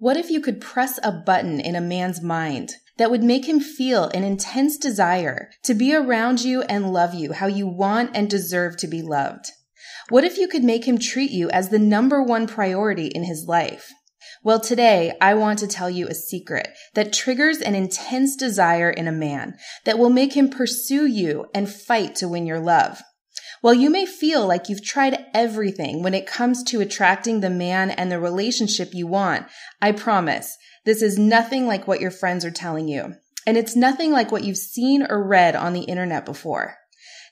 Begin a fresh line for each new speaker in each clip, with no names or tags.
What if you could press a button in a man's mind that would make him feel an intense desire to be around you and love you how you want and deserve to be loved? What if you could make him treat you as the number one priority in his life? Well, today I want to tell you a secret that triggers an intense desire in a man that will make him pursue you and fight to win your love. While you may feel like you've tried everything when it comes to attracting the man and the relationship you want, I promise this is nothing like what your friends are telling you. And it's nothing like what you've seen or read on the internet before.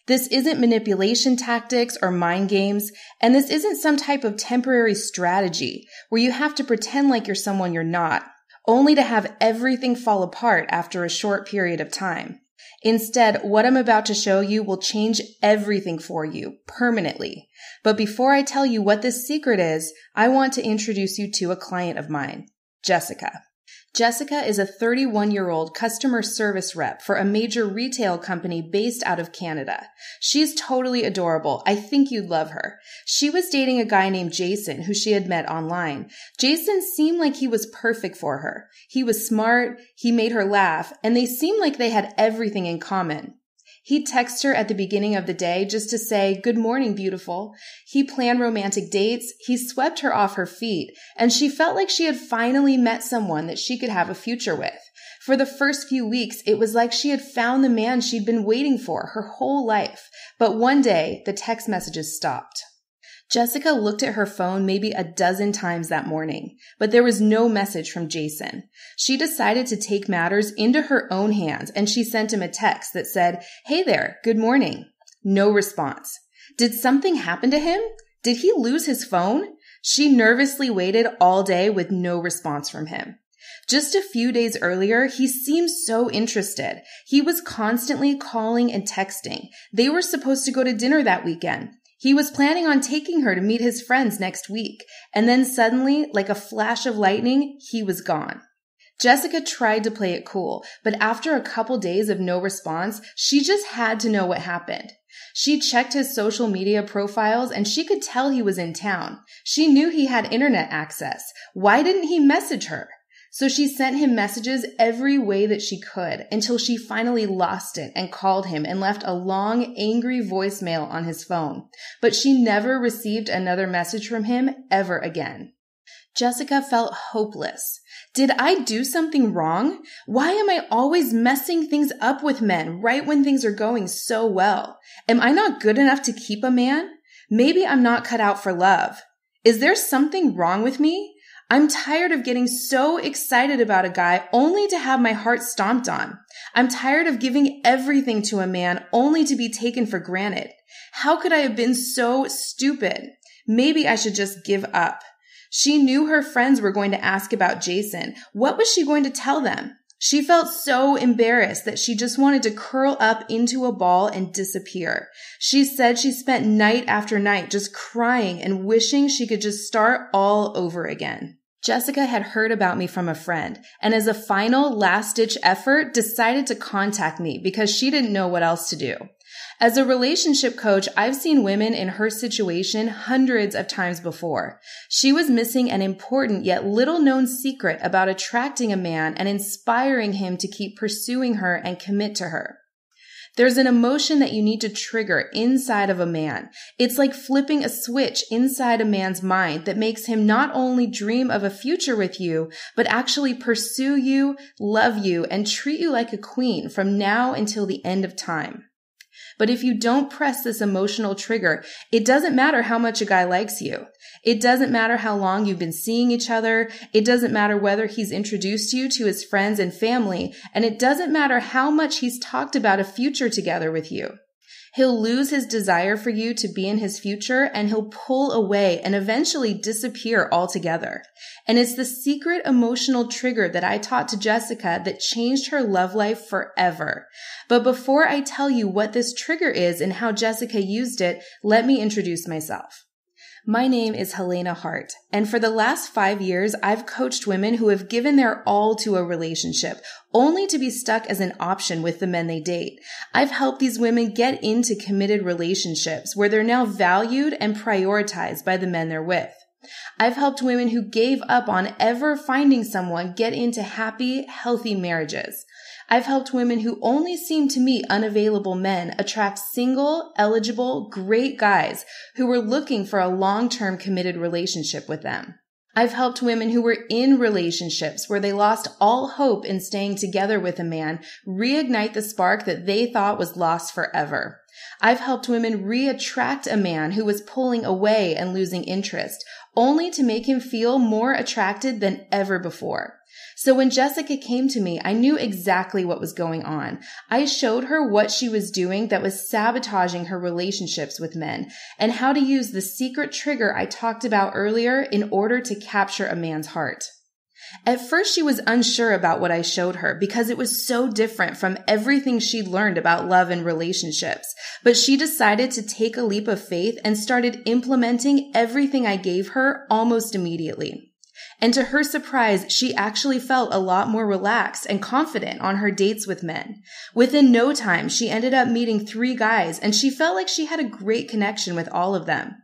This isn't manipulation tactics or mind games, and this isn't some type of temporary strategy where you have to pretend like you're someone you're not, only to have everything fall apart after a short period of time. Instead, what I'm about to show you will change everything for you permanently. But before I tell you what this secret is, I want to introduce you to a client of mine, Jessica. Jessica is a 31 year old customer service rep for a major retail company based out of Canada. She's totally adorable. I think you'd love her. She was dating a guy named Jason who she had met online. Jason seemed like he was perfect for her. He was smart. He made her laugh and they seemed like they had everything in common. He'd text her at the beginning of the day just to say, Good morning, beautiful. He planned romantic dates. He swept her off her feet, and she felt like she had finally met someone that she could have a future with. For the first few weeks, it was like she had found the man she'd been waiting for her whole life. But one day, the text messages stopped. Jessica looked at her phone maybe a dozen times that morning, but there was no message from Jason. She decided to take matters into her own hands and she sent him a text that said, Hey there, good morning. No response. Did something happen to him? Did he lose his phone? She nervously waited all day with no response from him. Just a few days earlier, he seemed so interested. He was constantly calling and texting. They were supposed to go to dinner that weekend. He was planning on taking her to meet his friends next week, and then suddenly, like a flash of lightning, he was gone. Jessica tried to play it cool, but after a couple days of no response, she just had to know what happened. She checked his social media profiles and she could tell he was in town. She knew he had internet access. Why didn't he message her? So she sent him messages every way that she could until she finally lost it and called him and left a long, angry voicemail on his phone. But she never received another message from him ever again. Jessica felt hopeless. Did I do something wrong? Why am I always messing things up with men right when things are going so well? Am I not good enough to keep a man? Maybe I'm not cut out for love. Is there something wrong with me? I'm tired of getting so excited about a guy only to have my heart stomped on. I'm tired of giving everything to a man only to be taken for granted. How could I have been so stupid? Maybe I should just give up. She knew her friends were going to ask about Jason. What was she going to tell them? She felt so embarrassed that she just wanted to curl up into a ball and disappear. She said she spent night after night just crying and wishing she could just start all over again. Jessica had heard about me from a friend and as a final last ditch effort decided to contact me because she didn't know what else to do. As a relationship coach, I've seen women in her situation hundreds of times before. She was missing an important yet little known secret about attracting a man and inspiring him to keep pursuing her and commit to her. There's an emotion that you need to trigger inside of a man. It's like flipping a switch inside a man's mind that makes him not only dream of a future with you, but actually pursue you, love you, and treat you like a queen from now until the end of time. But if you don't press this emotional trigger, it doesn't matter how much a guy likes you. It doesn't matter how long you've been seeing each other. It doesn't matter whether he's introduced you to his friends and family. And it doesn't matter how much he's talked about a future together with you. He'll lose his desire for you to be in his future and he'll pull away and eventually disappear altogether. And it's the secret emotional trigger that I taught to Jessica that changed her love life forever. But before I tell you what this trigger is and how Jessica used it, let me introduce myself. My name is Helena Hart, and for the last five years, I've coached women who have given their all to a relationship, only to be stuck as an option with the men they date. I've helped these women get into committed relationships where they're now valued and prioritized by the men they're with. I've helped women who gave up on ever finding someone get into happy, healthy marriages. I've helped women who only seem to meet unavailable men attract single, eligible, great guys who were looking for a long-term committed relationship with them. I've helped women who were in relationships where they lost all hope in staying together with a man reignite the spark that they thought was lost forever. I've helped women reattract a man who was pulling away and losing interest, only to make him feel more attracted than ever before. So when Jessica came to me, I knew exactly what was going on. I showed her what she was doing that was sabotaging her relationships with men and how to use the secret trigger I talked about earlier in order to capture a man's heart. At first, she was unsure about what I showed her because it was so different from everything she'd learned about love and relationships. But she decided to take a leap of faith and started implementing everything I gave her almost immediately. And to her surprise, she actually felt a lot more relaxed and confident on her dates with men. Within no time, she ended up meeting three guys and she felt like she had a great connection with all of them.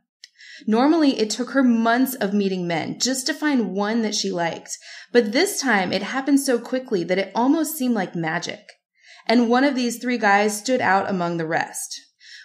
Normally, it took her months of meeting men just to find one that she liked, but this time it happened so quickly that it almost seemed like magic. And one of these three guys stood out among the rest.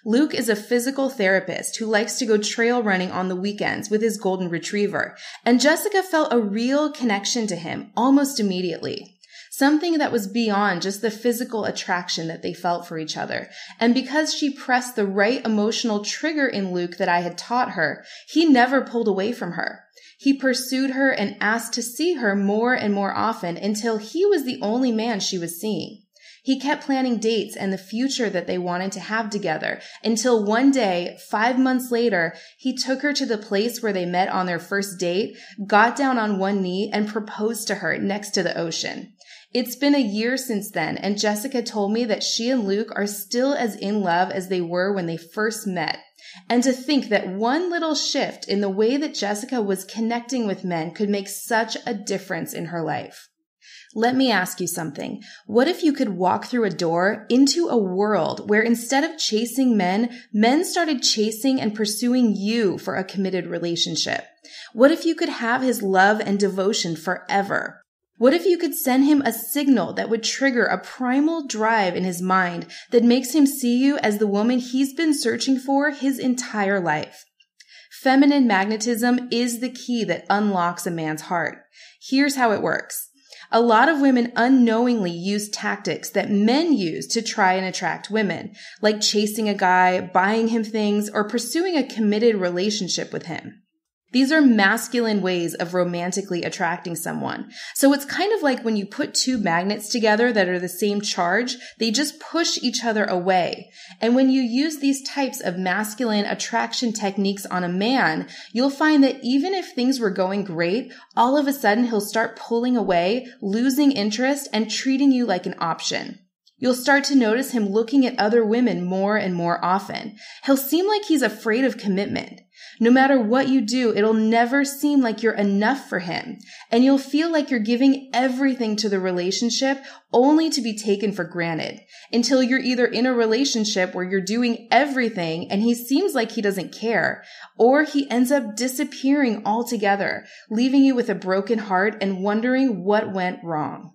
Luke is a physical therapist who likes to go trail running on the weekends with his golden retriever, and Jessica felt a real connection to him almost immediately something that was beyond just the physical attraction that they felt for each other. And because she pressed the right emotional trigger in Luke that I had taught her, he never pulled away from her. He pursued her and asked to see her more and more often until he was the only man she was seeing. He kept planning dates and the future that they wanted to have together until one day, five months later, he took her to the place where they met on their first date, got down on one knee and proposed to her next to the ocean. It's been a year since then, and Jessica told me that she and Luke are still as in love as they were when they first met. And to think that one little shift in the way that Jessica was connecting with men could make such a difference in her life. Let me ask you something. What if you could walk through a door into a world where instead of chasing men, men started chasing and pursuing you for a committed relationship? What if you could have his love and devotion forever? What if you could send him a signal that would trigger a primal drive in his mind that makes him see you as the woman he's been searching for his entire life? Feminine magnetism is the key that unlocks a man's heart. Here's how it works. A lot of women unknowingly use tactics that men use to try and attract women, like chasing a guy, buying him things, or pursuing a committed relationship with him. These are masculine ways of romantically attracting someone. So it's kind of like when you put two magnets together that are the same charge, they just push each other away. And when you use these types of masculine attraction techniques on a man, you'll find that even if things were going great, all of a sudden he'll start pulling away, losing interest, and treating you like an option. You'll start to notice him looking at other women more and more often. He'll seem like he's afraid of commitment. No matter what you do, it'll never seem like you're enough for him. And you'll feel like you're giving everything to the relationship only to be taken for granted until you're either in a relationship where you're doing everything and he seems like he doesn't care or he ends up disappearing altogether, leaving you with a broken heart and wondering what went wrong.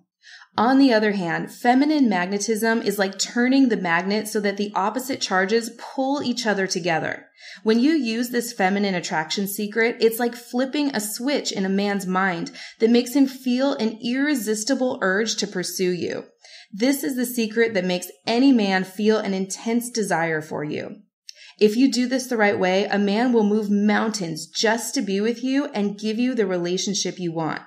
On the other hand, feminine magnetism is like turning the magnet so that the opposite charges pull each other together. When you use this feminine attraction secret, it's like flipping a switch in a man's mind that makes him feel an irresistible urge to pursue you. This is the secret that makes any man feel an intense desire for you. If you do this the right way, a man will move mountains just to be with you and give you the relationship you want.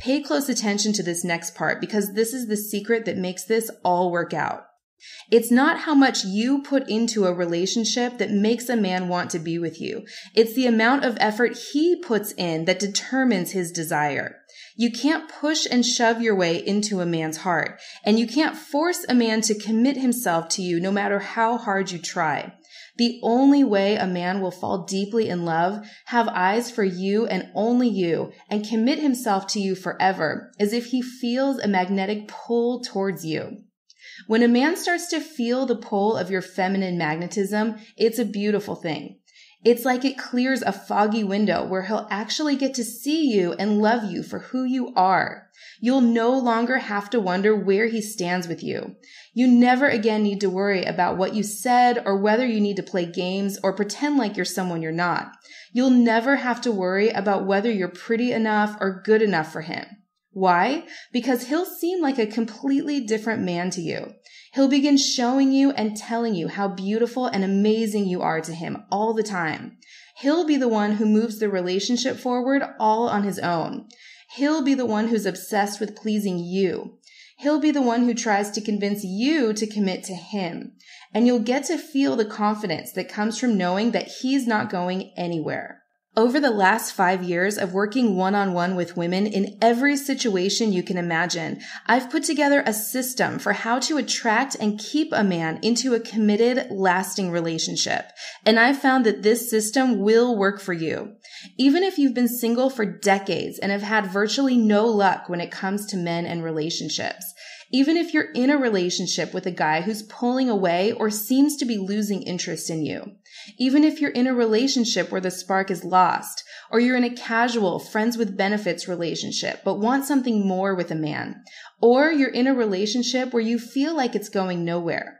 Pay close attention to this next part because this is the secret that makes this all work out. It's not how much you put into a relationship that makes a man want to be with you. It's the amount of effort he puts in that determines his desire. You can't push and shove your way into a man's heart, and you can't force a man to commit himself to you no matter how hard you try. The only way a man will fall deeply in love, have eyes for you and only you, and commit himself to you forever is if he feels a magnetic pull towards you. When a man starts to feel the pull of your feminine magnetism, it's a beautiful thing. It's like it clears a foggy window where he'll actually get to see you and love you for who you are. You'll no longer have to wonder where he stands with you. You never again need to worry about what you said or whether you need to play games or pretend like you're someone you're not. You'll never have to worry about whether you're pretty enough or good enough for him. Why? Because he'll seem like a completely different man to you. He'll begin showing you and telling you how beautiful and amazing you are to him all the time. He'll be the one who moves the relationship forward all on his own. He'll be the one who's obsessed with pleasing you. He'll be the one who tries to convince you to commit to him. And you'll get to feel the confidence that comes from knowing that he's not going anywhere. Over the last five years of working one on one with women in every situation you can imagine, I've put together a system for how to attract and keep a man into a committed, lasting relationship. And I have found that this system will work for you. Even if you've been single for decades and have had virtually no luck when it comes to men and relationships, even if you're in a relationship with a guy who's pulling away or seems to be losing interest in you. Even if you're in a relationship where the spark is lost, or you're in a casual friends with benefits relationship, but want something more with a man, or you're in a relationship where you feel like it's going nowhere.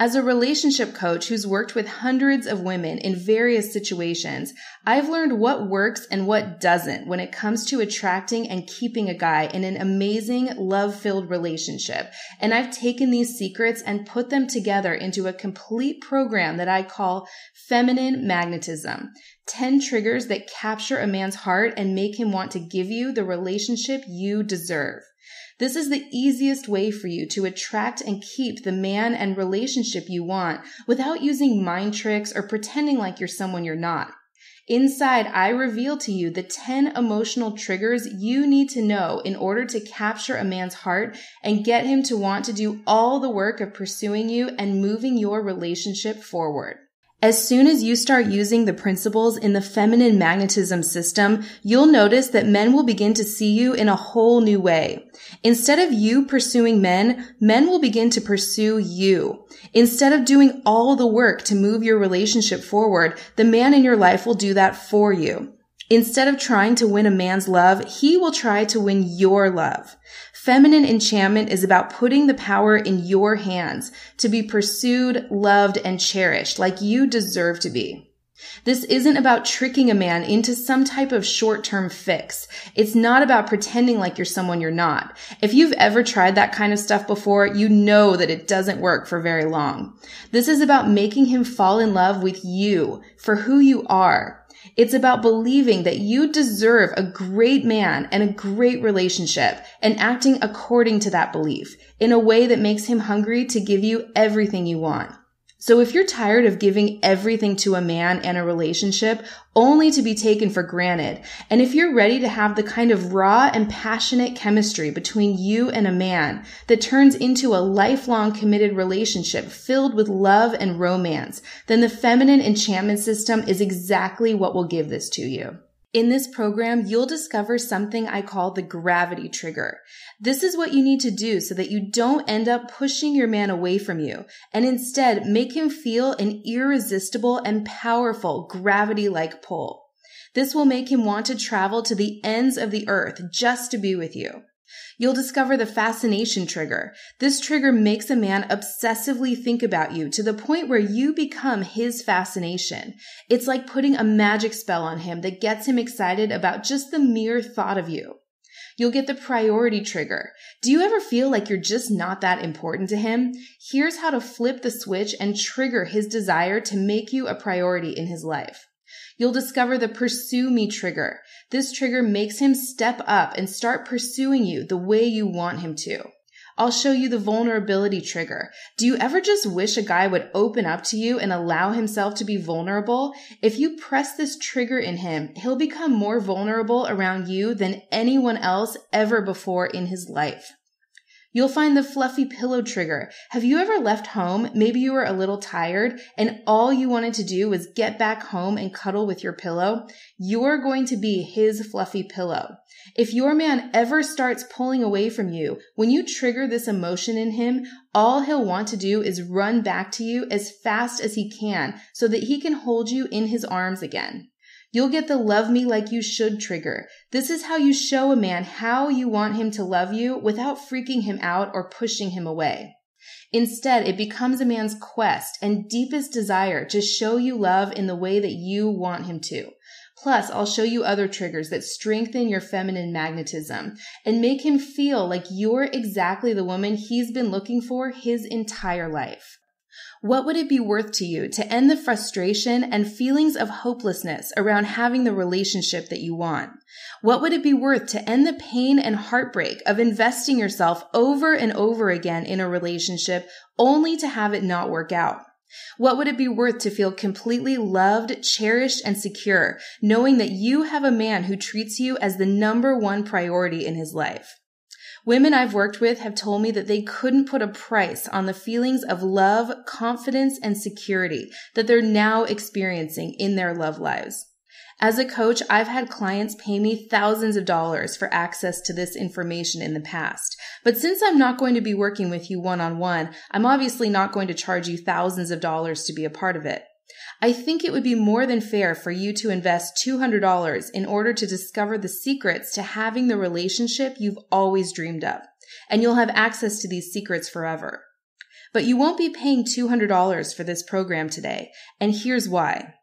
As a relationship coach who's worked with hundreds of women in various situations, I've learned what works and what doesn't when it comes to attracting and keeping a guy in an amazing love-filled relationship. And I've taken these secrets and put them together into a complete program that I call feminine magnetism. 10 triggers that capture a man's heart and make him want to give you the relationship you deserve. This is the easiest way for you to attract and keep the man and relationship you want without using mind tricks or pretending like you're someone you're not. Inside, I reveal to you the 10 emotional triggers you need to know in order to capture a man's heart and get him to want to do all the work of pursuing you and moving your relationship forward. As soon as you start using the principles in the feminine magnetism system, you'll notice that men will begin to see you in a whole new way. Instead of you pursuing men, men will begin to pursue you. Instead of doing all the work to move your relationship forward, the man in your life will do that for you. Instead of trying to win a man's love, he will try to win your love. Feminine enchantment is about putting the power in your hands to be pursued, loved, and cherished like you deserve to be. This isn't about tricking a man into some type of short-term fix. It's not about pretending like you're someone you're not. If you've ever tried that kind of stuff before, you know that it doesn't work for very long. This is about making him fall in love with you for who you are, it's about believing that you deserve a great man and a great relationship and acting according to that belief in a way that makes him hungry to give you everything you want. So if you're tired of giving everything to a man and a relationship only to be taken for granted, and if you're ready to have the kind of raw and passionate chemistry between you and a man that turns into a lifelong committed relationship filled with love and romance, then the feminine enchantment system is exactly what will give this to you. In this program, you'll discover something I call the gravity trigger. This is what you need to do so that you don't end up pushing your man away from you and instead make him feel an irresistible and powerful gravity like pull. This will make him want to travel to the ends of the earth just to be with you. You'll discover the fascination trigger. This trigger makes a man obsessively think about you to the point where you become his fascination. It's like putting a magic spell on him that gets him excited about just the mere thought of you. You'll get the priority trigger. Do you ever feel like you're just not that important to him? Here's how to flip the switch and trigger his desire to make you a priority in his life. You'll discover the pursue me trigger. This trigger makes him step up and start pursuing you the way you want him to. I'll show you the vulnerability trigger. Do you ever just wish a guy would open up to you and allow himself to be vulnerable? If you press this trigger in him, he'll become more vulnerable around you than anyone else ever before in his life. You'll find the fluffy pillow trigger. Have you ever left home? Maybe you were a little tired and all you wanted to do was get back home and cuddle with your pillow. You're going to be his fluffy pillow. If your man ever starts pulling away from you, when you trigger this emotion in him, all he'll want to do is run back to you as fast as he can so that he can hold you in his arms again. You'll get the love me like you should trigger. This is how you show a man how you want him to love you without freaking him out or pushing him away. Instead, it becomes a man's quest and deepest desire to show you love in the way that you want him to. Plus, I'll show you other triggers that strengthen your feminine magnetism and make him feel like you're exactly the woman he's been looking for his entire life. What would it be worth to you to end the frustration and feelings of hopelessness around having the relationship that you want? What would it be worth to end the pain and heartbreak of investing yourself over and over again in a relationship only to have it not work out? What would it be worth to feel completely loved, cherished, and secure, knowing that you have a man who treats you as the number one priority in his life? Women I've worked with have told me that they couldn't put a price on the feelings of love, confidence, and security that they're now experiencing in their love lives. As a coach, I've had clients pay me thousands of dollars for access to this information in the past. But since I'm not going to be working with you one on one, I'm obviously not going to charge you thousands of dollars to be a part of it. I think it would be more than fair for you to invest $200 in order to discover the secrets to having the relationship you've always dreamed of, and you'll have access to these secrets forever. But you won't be paying $200 for this program today, and here's why.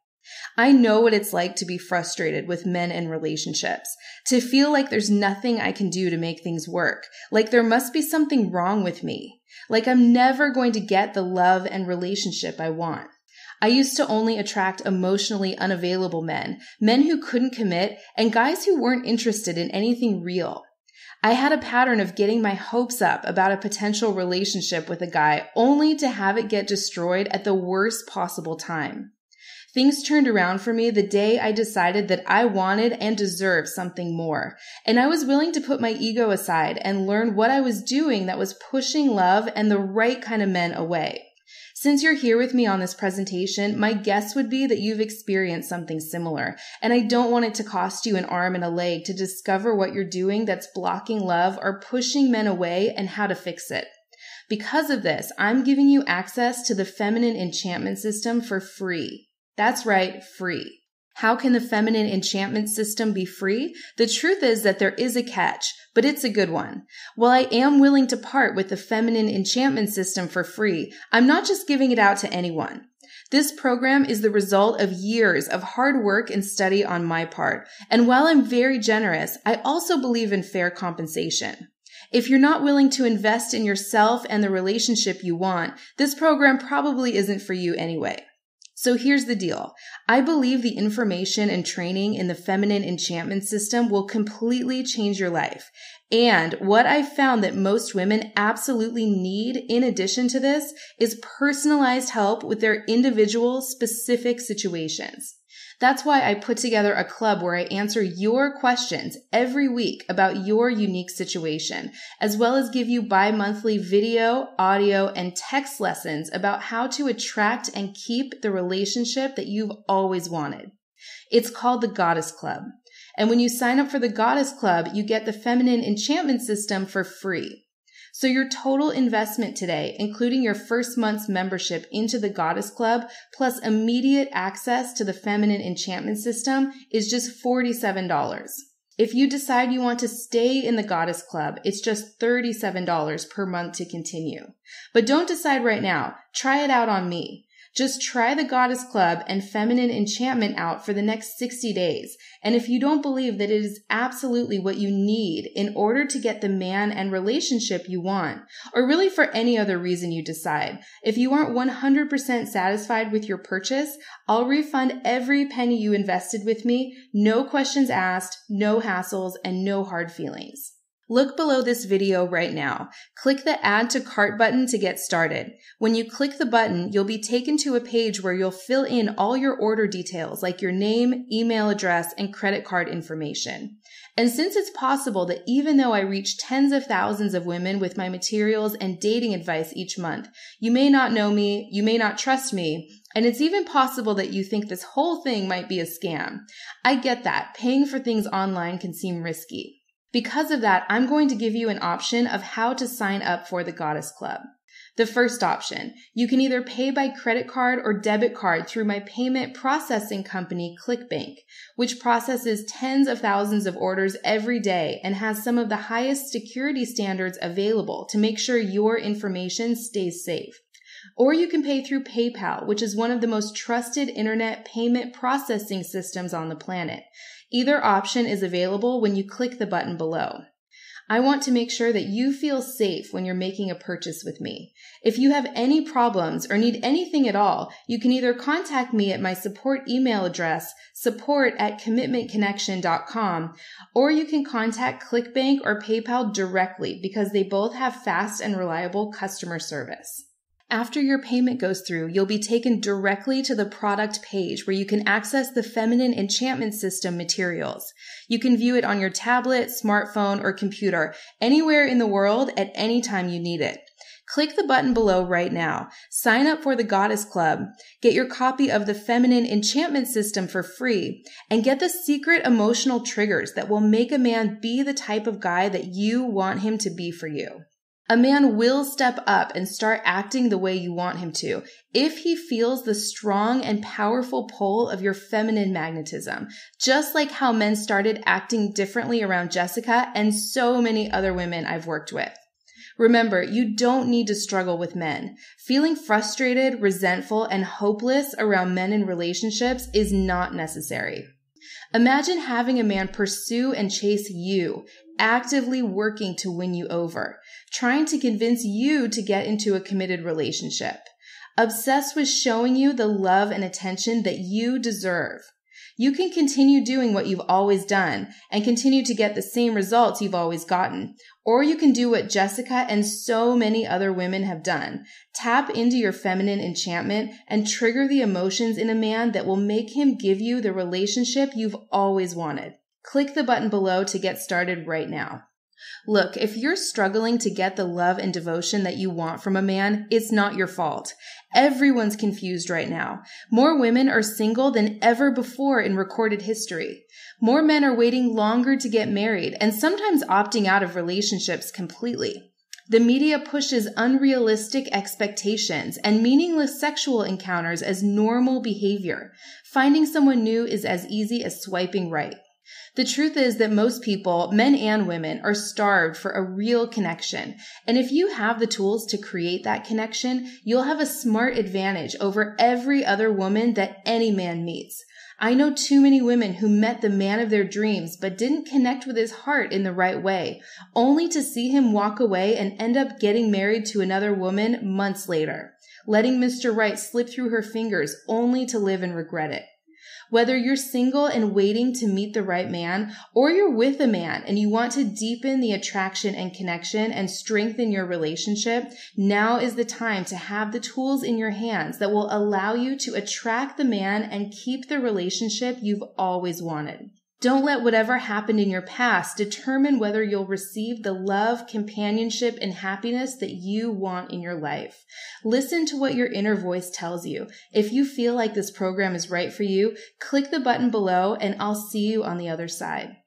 I know what it's like to be frustrated with men and relationships, to feel like there's nothing I can do to make things work, like there must be something wrong with me, like I'm never going to get the love and relationship I want. I used to only attract emotionally unavailable men, men who couldn't commit, and guys who weren't interested in anything real. I had a pattern of getting my hopes up about a potential relationship with a guy only to have it get destroyed at the worst possible time. Things turned around for me the day I decided that I wanted and deserved something more. And I was willing to put my ego aside and learn what I was doing that was pushing love and the right kind of men away. Since you're here with me on this presentation, my guess would be that you've experienced something similar, and I don't want it to cost you an arm and a leg to discover what you're doing that's blocking love or pushing men away and how to fix it. Because of this, I'm giving you access to the feminine enchantment system for free. That's right, free. How can the feminine enchantment system be free? The truth is that there is a catch, but it's a good one. While I am willing to part with the feminine enchantment system for free, I'm not just giving it out to anyone. This program is the result of years of hard work and study on my part. And while I'm very generous, I also believe in fair compensation. If you're not willing to invest in yourself and the relationship you want, this program probably isn't for you anyway. So here's the deal. I believe the information and training in the feminine enchantment system will completely change your life. And what I found that most women absolutely need in addition to this is personalized help with their individual specific situations. That's why I put together a club where I answer your questions every week about your unique situation, as well as give you bi-monthly video, audio, and text lessons about how to attract and keep the relationship that you've always wanted. It's called the Goddess Club. And when you sign up for the Goddess Club, you get the Feminine Enchantment System for free. So your total investment today, including your first month's membership into the Goddess Club, plus immediate access to the Feminine Enchantment System is just $47. If you decide you want to stay in the Goddess Club, it's just $37 per month to continue. But don't decide right now. Try it out on me. Just try the Goddess Club and Feminine Enchantment out for the next 60 days. And if you don't believe that it is absolutely what you need in order to get the man and relationship you want, or really for any other reason you decide, if you aren't 100% satisfied with your purchase, I'll refund every penny you invested with me. No questions asked, no hassles, and no hard feelings. Look below this video right now. Click the Add to Cart button to get started. When you click the button, you'll be taken to a page where you'll fill in all your order details like your name, email address, and credit card information. And since it's possible that even though I reach tens of thousands of women with my materials and dating advice each month, you may not know me, you may not trust me, and it's even possible that you think this whole thing might be a scam. I get that. Paying for things online can seem risky. Because of that, I'm going to give you an option of how to sign up for the Goddess Club. The first option, you can either pay by credit card or debit card through my payment processing company, ClickBank, which processes tens of thousands of orders every day and has some of the highest security standards available to make sure your information stays safe. Or you can pay through PayPal, which is one of the most trusted internet payment processing systems on the planet. Either option is available when you click the button below. I want to make sure that you feel safe when you're making a purchase with me. If you have any problems or need anything at all, you can either contact me at my support email address, support at commitmentconnection.com, or you can contact ClickBank or PayPal directly because they both have fast and reliable customer service. After your payment goes through, you'll be taken directly to the product page where you can access the Feminine Enchantment System materials. You can view it on your tablet, smartphone, or computer, anywhere in the world at any time you need it. Click the button below right now. Sign up for the Goddess Club. Get your copy of the Feminine Enchantment System for free and get the secret emotional triggers that will make a man be the type of guy that you want him to be for you. A man will step up and start acting the way you want him to if he feels the strong and powerful pull of your feminine magnetism, just like how men started acting differently around Jessica and so many other women I've worked with. Remember, you don't need to struggle with men. Feeling frustrated, resentful, and hopeless around men in relationships is not necessary. Imagine having a man pursue and chase you actively working to win you over, trying to convince you to get into a committed relationship, obsessed with showing you the love and attention that you deserve. You can continue doing what you've always done and continue to get the same results you've always gotten. Or you can do what Jessica and so many other women have done. Tap into your feminine enchantment and trigger the emotions in a man that will make him give you the relationship you've always wanted. Click the button below to get started right now. Look, if you're struggling to get the love and devotion that you want from a man, it's not your fault. Everyone's confused right now. More women are single than ever before in recorded history. More men are waiting longer to get married and sometimes opting out of relationships completely. The media pushes unrealistic expectations and meaningless sexual encounters as normal behavior. Finding someone new is as easy as swiping right. The truth is that most people, men and women, are starved for a real connection. And if you have the tools to create that connection, you'll have a smart advantage over every other woman that any man meets. I know too many women who met the man of their dreams but didn't connect with his heart in the right way, only to see him walk away and end up getting married to another woman months later, letting Mr. Right slip through her fingers only to live and regret it. Whether you're single and waiting to meet the right man or you're with a man and you want to deepen the attraction and connection and strengthen your relationship, now is the time to have the tools in your hands that will allow you to attract the man and keep the relationship you've always wanted. Don't let whatever happened in your past determine whether you'll receive the love, companionship, and happiness that you want in your life. Listen to what your inner voice tells you. If you feel like this program is right for you, click the button below and I'll see you on the other side.